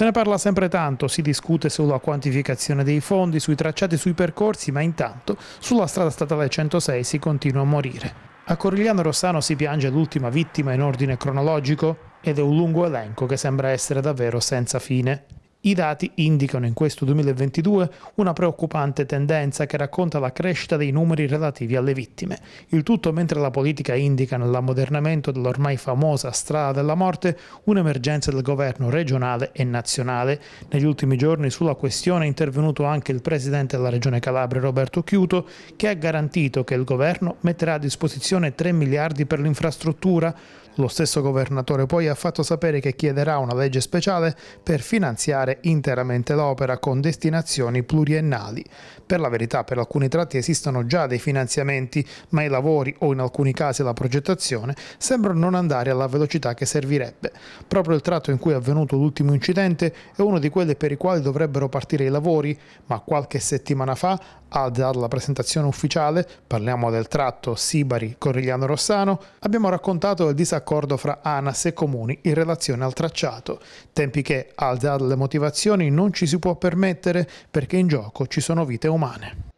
Se ne parla sempre tanto, si discute sulla quantificazione dei fondi, sui tracciati, sui percorsi, ma intanto sulla strada statale 106 si continua a morire. A Corigliano Rossano si piange l'ultima vittima in ordine cronologico ed è un lungo elenco che sembra essere davvero senza fine. I dati indicano in questo 2022 una preoccupante tendenza che racconta la crescita dei numeri relativi alle vittime. Il tutto mentre la politica indica nell'ammodernamento dell'ormai famosa strada della morte un'emergenza del governo regionale e nazionale. Negli ultimi giorni sulla questione è intervenuto anche il presidente della regione Calabria Roberto Chiuto che ha garantito che il governo metterà a disposizione 3 miliardi per l'infrastruttura. Lo stesso governatore poi ha fatto sapere che chiederà una legge speciale per finanziare interamente l'opera con destinazioni pluriennali. Per la verità per alcuni tratti esistono già dei finanziamenti, ma i lavori o in alcuni casi la progettazione sembrano non andare alla velocità che servirebbe. Proprio il tratto in cui è avvenuto l'ultimo incidente è uno di quelli per i quali dovrebbero partire i lavori, ma qualche settimana fa, ad alla presentazione ufficiale, parliamo del tratto Sibari-Corrigliano-Rossano, abbiamo raccontato il disaccordo accordo fra ANAS e comuni in relazione al tracciato, tempi che, al di là delle motivazioni, non ci si può permettere perché in gioco ci sono vite umane.